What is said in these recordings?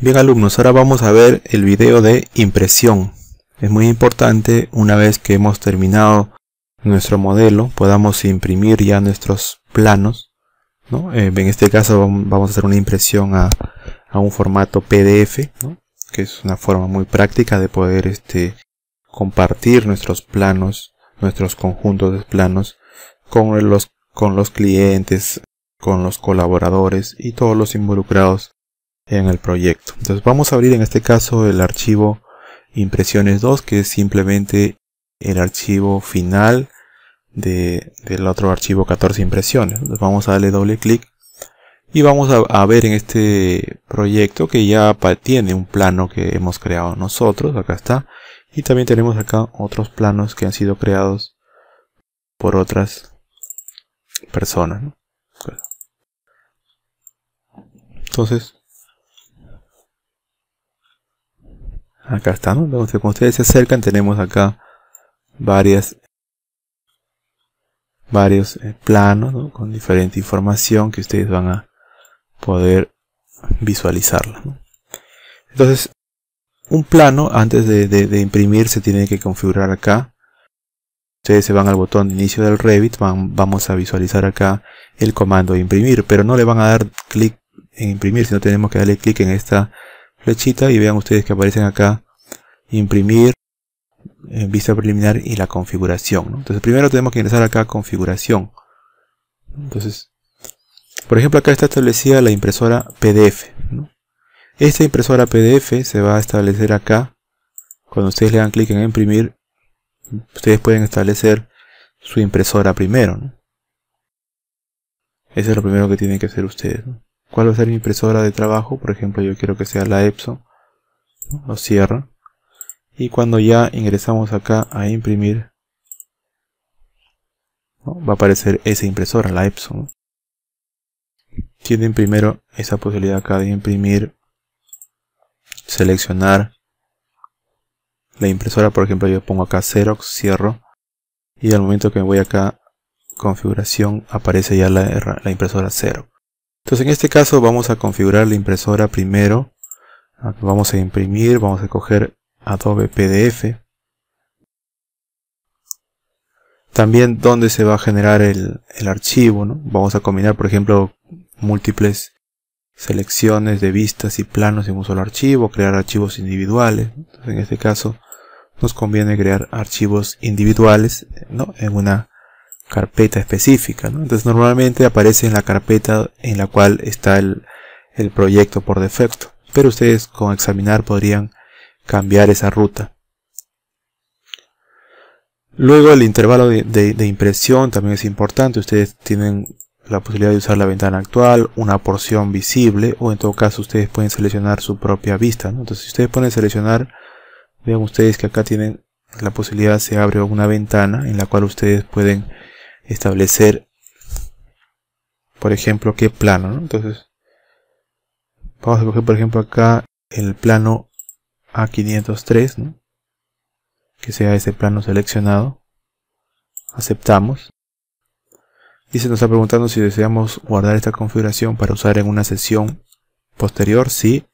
Bien alumnos, ahora vamos a ver el video de impresión. Es muy importante una vez que hemos terminado nuestro modelo podamos imprimir ya nuestros planos. Eh, en este caso vamos a hacer una impresión a, un formato PDF, que es una forma muy práctica de poder este, compartir nuestros planos, nuestros conjuntos de planos con los, con los clientes, con los colaboradores y todos los involucrados en el proyecto. Entonces vamos a abrir en este caso el archivo impresiones 2 que es simplemente el archivo final de, del otro archivo 14 impresiones. Entonces vamos a darle doble clic y vamos a, ver en este proyecto que ya tiene un plano que hemos creado nosotros, acá está. Y también tenemos acá otros planos que han sido creados por otras personas. Entonces, Acá está, ¿no? Entonces, cuando ustedes se acercan, tenemos acá varias varios eh, planos con diferente información que ustedes van a poder visualizarla. Entonces, un plano antes de, imprimir se tiene que configurar acá. Ustedes se van al botón de inicio del Revit, van, vamos a visualizar acá el comando imprimir, pero no le van a dar clic en imprimir, sino tenemos que darle clic en esta flechita y vean ustedes que aparecen acá imprimir, en eh, vista preliminar y la configuración. Entonces primero tenemos que ingresar acá a configuración. Entonces, por ejemplo acá está establecida la impresora PDF. Esta impresora PDF se va a establecer acá. Cuando ustedes le dan clic en imprimir, ustedes pueden establecer su impresora primero. ese es lo primero que tienen que hacer ustedes cuál va a ser mi impresora de trabajo, por ejemplo yo quiero que sea la Epson. lo cierro, y cuando ya ingresamos acá a imprimir, va a aparecer esa impresora, la Epson. Tienen primero esa posibilidad acá de imprimir, seleccionar la impresora, por ejemplo yo pongo acá Xerox, cierro, y al momento que me voy acá configuración aparece ya la, la impresora Xerox. Entonces en este caso vamos a configurar la impresora primero. Ah, vamos a imprimir, vamos a coger Adobe PDF. También dónde se va a generar el, archivo. ¿no? Vamos a combinar, por ejemplo, múltiples selecciones de vistas y planos en un solo archivo, crear archivos individuales. Entonces en este caso nos conviene crear archivos individuales ¿no? en una carpeta específica. Entonces normalmente aparece en la carpeta en la cual está el, proyecto por defecto. Pero ustedes con examinar podrían cambiar esa ruta. Luego el intervalo de, impresión también es importante. Ustedes tienen la posibilidad de usar la ventana actual, una porción visible o en todo caso ustedes pueden seleccionar su propia vista. Entonces si ustedes pueden seleccionar, vean ustedes que acá tienen la posibilidad, se abre una ventana en la cual ustedes pueden establecer, por ejemplo, qué plano. Entonces, vamos a coger, por ejemplo, acá el plano A503, que sea ese plano seleccionado. Aceptamos. Y se nos está preguntando si deseamos guardar esta configuración para usar en una sesión posterior. Sí.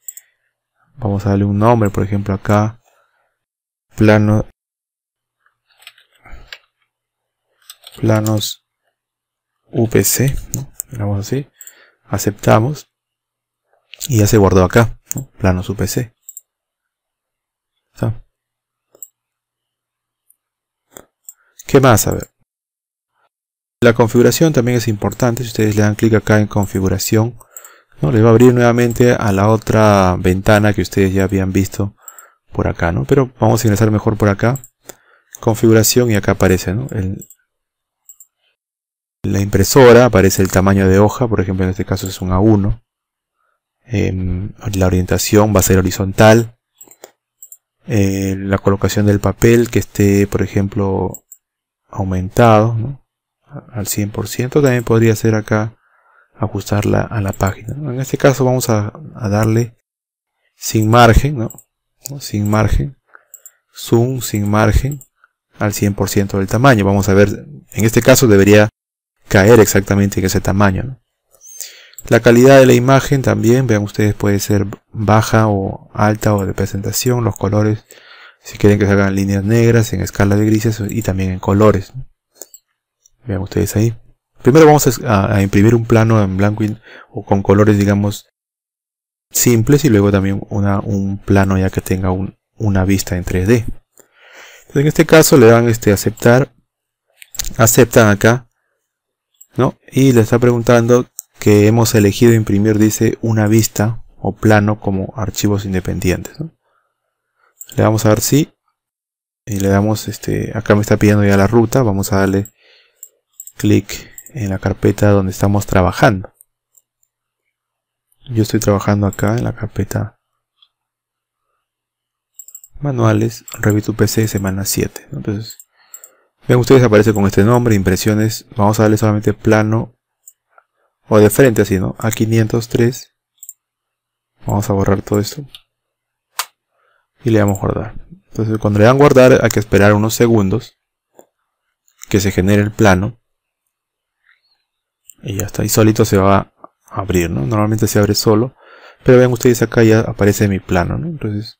Vamos a darle un nombre, por ejemplo acá, plano planos UPC, ¿no? digamos así, aceptamos y ya se guardó acá, ¿no? planos UPC. ¿Qué más? A ver. La configuración también es importante, si ustedes le dan clic acá en configuración, ¿no? les va a abrir nuevamente a la otra ventana que ustedes ya habían visto por acá, ¿no? pero vamos a ingresar mejor por acá, configuración y acá aparece ¿no? el, la impresora, aparece el tamaño de hoja, por ejemplo en este caso es un A1. Em, la orientación va a ser horizontal. Eh, la colocación del papel que esté, por ejemplo, aumentado al 100%. También podría ser acá ajustarla a la página. En este caso vamos a, darle sin margen, sin margen, zoom sin margen al 100% del tamaño. Vamos a ver, en este caso debería caer exactamente en ese tamaño. La calidad de la imagen también, vean ustedes, puede ser baja o alta o de presentación, los colores, si quieren que se hagan líneas negras, en escala de grises y también en colores. Vean ustedes ahí. Primero vamos a, imprimir un plano en blanco o con colores, digamos, simples y luego también un plano ya que tenga una vista en 3D. en este caso le dan este aceptar, aceptan acá ¿no? Y le está preguntando que hemos elegido imprimir, dice, una vista o plano como archivos independientes, Le vamos a ver si Y le damos, este, acá me está pidiendo ya la ruta. Vamos a darle clic en la carpeta donde estamos trabajando. Yo estoy trabajando acá en la carpeta manuales, Revit PC semana 7. Entonces, Ven ustedes aparece con este nombre, impresiones. Vamos a darle solamente plano o de frente así, ¿no? A 503. Vamos a borrar todo esto. Y le damos guardar. Entonces cuando le dan guardar hay que esperar unos segundos que se genere el plano. Y ya está. Y solito se va a abrir, ¿no? Normalmente se abre solo. Pero ven ustedes acá ya aparece mi plano, ¿no? Entonces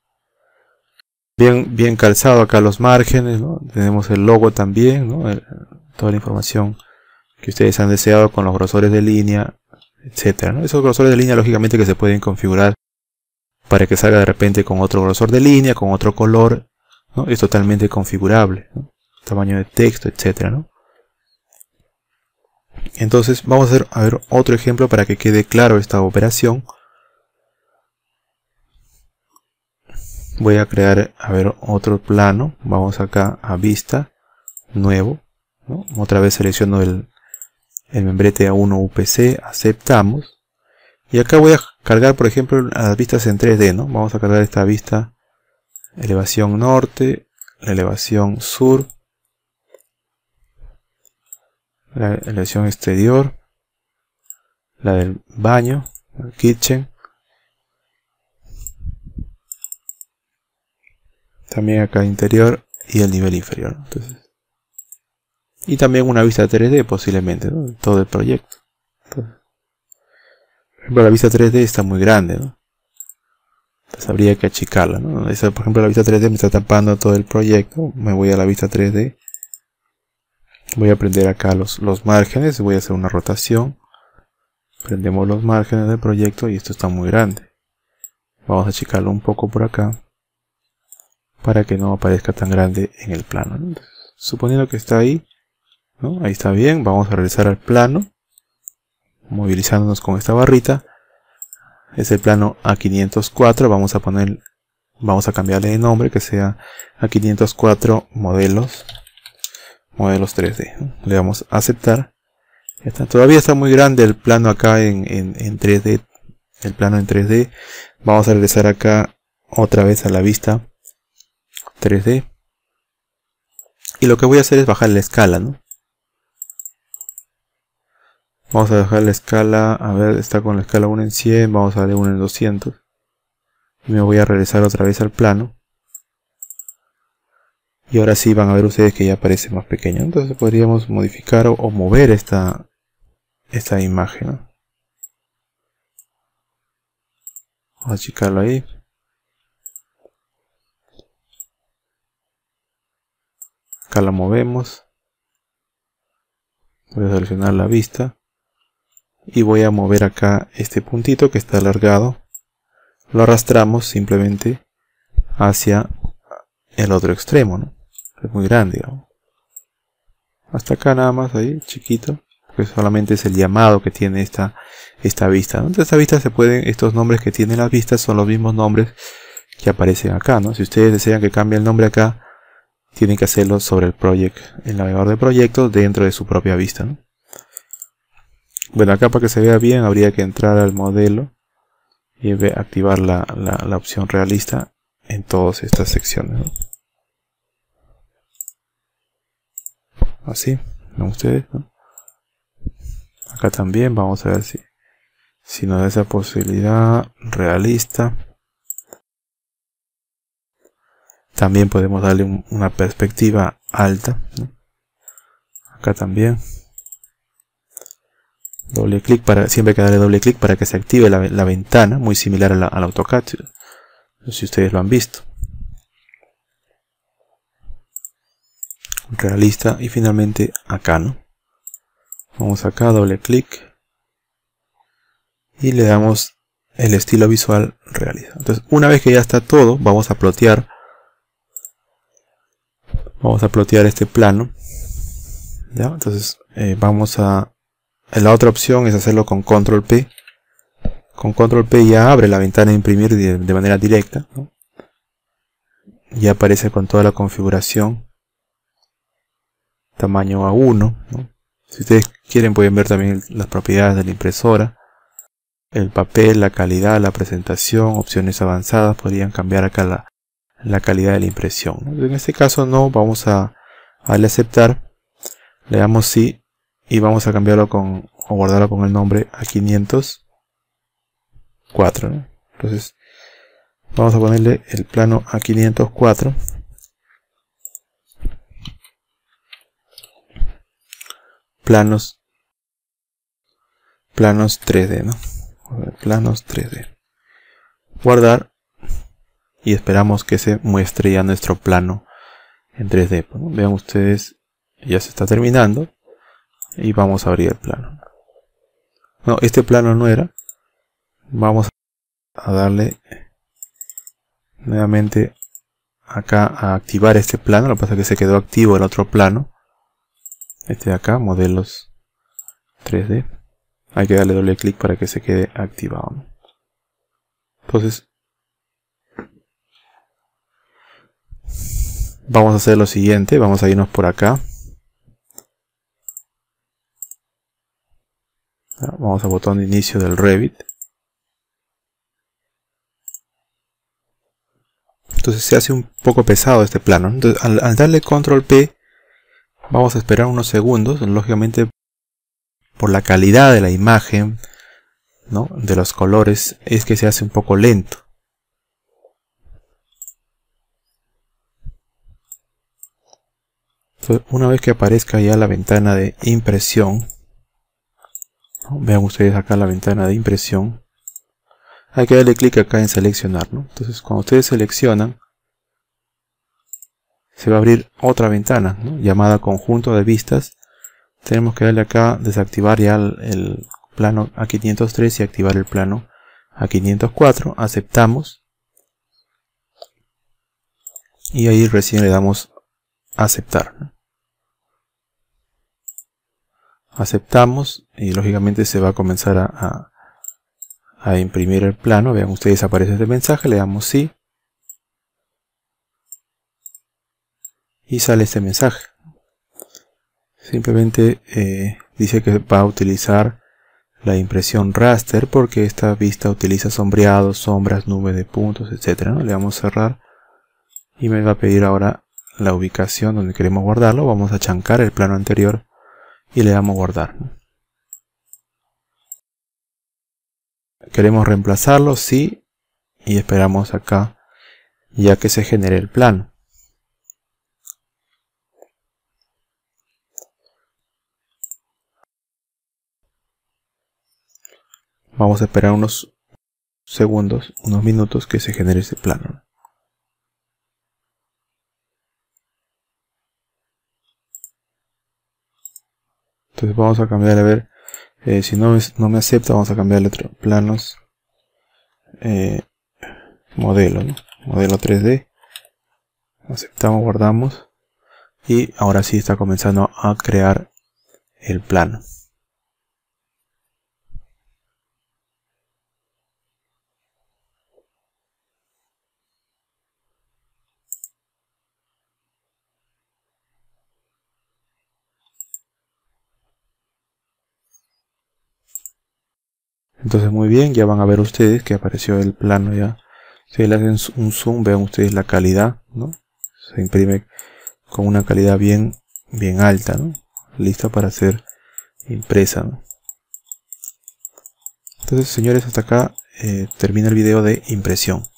Bien, bien calzado acá los márgenes, tenemos el logo también, toda la información que ustedes han deseado con los grosores de línea, etcétera. Esos grosores de línea lógicamente que se pueden configurar para que salga de repente con otro grosor de línea, con otro color, ¿no? es totalmente configurable, tamaño de texto, etcétera. Entonces vamos a, hacer, a ver otro ejemplo para que quede claro esta operación. voy a crear a ver otro plano vamos acá a vista nuevo otra vez selecciono el, el membrete A1 UPC aceptamos y acá voy a cargar por ejemplo las vistas en 3D ¿no? vamos a cargar esta vista elevación norte la elevación sur la elevación exterior la del baño kitchen También acá interior y el nivel inferior. Y también una vista 3D posiblemente, Todo el proyecto. por ejemplo, la vista 3D está muy grande, Entonces habría que achicarla, por ejemplo, la vista 3D me está tapando todo el proyecto. Me voy a la vista 3D. Voy a prender acá los, los márgenes. Voy a hacer una rotación. Prendemos los márgenes del proyecto y esto está muy grande. Vamos a achicarlo un poco por acá para que no aparezca tan grande en el plano. Suponiendo que está ahí, ahí está bien, vamos a regresar al plano, movilizándonos con esta barrita, es el plano A504, vamos a poner, vamos a cambiarle de nombre, que sea A504 modelos, modelos 3D, le vamos a aceptar, está, todavía está muy grande el plano acá en, en 3D, el plano en 3D, vamos a regresar acá otra vez a la vista 3D. Y lo que voy a hacer es bajar la escala, Vamos a bajar la escala, a ver, está con la escala 1 en 100, vamos a darle 1 en 200. me voy a regresar otra vez al plano. Y ahora sí van a ver ustedes que ya parece más pequeño. Entonces podríamos modificar o, mover esta, esta imagen. Vamos a achicarlo ahí. la movemos voy a seleccionar la vista y voy a mover acá este puntito que está alargado lo arrastramos simplemente hacia el otro extremo es muy grande hasta acá nada más ahí chiquito que solamente es el llamado que tiene esta, esta vista. esta vista se pueden, estos nombres que tienen las vistas son los mismos nombres que aparecen acá. ¿no? Si ustedes desean que cambie el nombre acá, tienen que hacerlo sobre el project, el navegador de proyectos dentro de su propia vista. Bueno, acá para que se vea bien habría que entrar al modelo y activar la, opción realista en todas estas secciones. Así, ¿no ustedes? Acá también vamos a ver si, si nos da esa posibilidad realista. También podemos darle una perspectiva alta. Acá también. Doble clic para, siempre que darle doble clic para que se active la, ventana, muy similar a la, al AutoCAD, si ustedes lo han visto. Realista y finalmente acá, ¿no? Vamos acá, doble clic y le damos el estilo visual realista. Entonces, una vez que ya está todo, vamos a plotear vamos a plotear este plano entonces eh, vamos a eh, la otra opción es hacerlo con control p con control p ya abre la ventana de imprimir de, manera directa ¿no? ya aparece con toda la configuración tamaño A1 si ustedes quieren pueden ver también las propiedades de la impresora el papel, la calidad, la presentación, opciones avanzadas podrían cambiar acá la, la calidad de la impresión. En este caso no, vamos a, a aceptar, le damos sí y vamos a cambiarlo con o guardarlo con el nombre a 504. Entonces vamos a ponerle el plano a 504. Planos planos 3D, Planos 3D. Guardar y esperamos que se muestre ya nuestro plano en 3D. Pues, vean ustedes, ya se está terminando y vamos a abrir el plano. No, este plano no era. Vamos a darle nuevamente acá a activar este plano. Lo que pasa es que se quedó activo el otro plano. Este de acá, modelos 3D. Hay que darle doble clic para que se quede activado. Entonces, Vamos a hacer lo siguiente, vamos a irnos por acá. Vamos al botón de inicio del Revit. Entonces se hace un poco pesado este plano. Entonces, al, darle control P, vamos a esperar unos segundos, lógicamente por la calidad de la imagen, de los colores, es que se hace un poco lento. Pues una vez que aparezca ya la ventana de impresión, vean ustedes acá la ventana de impresión, hay que darle clic acá en seleccionar. Entonces cuando ustedes seleccionan, se va a abrir otra ventana llamada conjunto de vistas. Tenemos que darle acá, desactivar ya el plano a 503 y activar el plano a 504. Aceptamos. Y ahí recién le damos aceptar aceptamos y lógicamente se va a comenzar a, imprimir el plano. Vean ustedes, aparece este mensaje, le damos sí. Y sale este mensaje. Simplemente eh, dice que va a utilizar la impresión raster porque esta vista utiliza sombreados, sombras, nubes de puntos, etc. ¿no? Le vamos a cerrar y me va a pedir ahora la ubicación donde queremos guardarlo. Vamos a chancar el plano anterior y le damos guardar. Queremos reemplazarlo, sí, y esperamos acá ya que se genere el plano. Vamos a esperar unos segundos, unos minutos que se genere ese plano. Entonces vamos a cambiar, a ver, eh, si no, me acepta, vamos a cambiarle otro, planos, eh, modelo, modelo 3D, aceptamos, guardamos, y ahora sí está comenzando a crear el plano. Entonces muy bien, ya van a ver ustedes que apareció el plano ya. Si le hacen un zoom, vean ustedes la calidad, ¿no? Se imprime con una calidad bien, bien alta, ¿no? Lista para ser impresa, Entonces, señores, hasta acá eh, termina el video de impresión.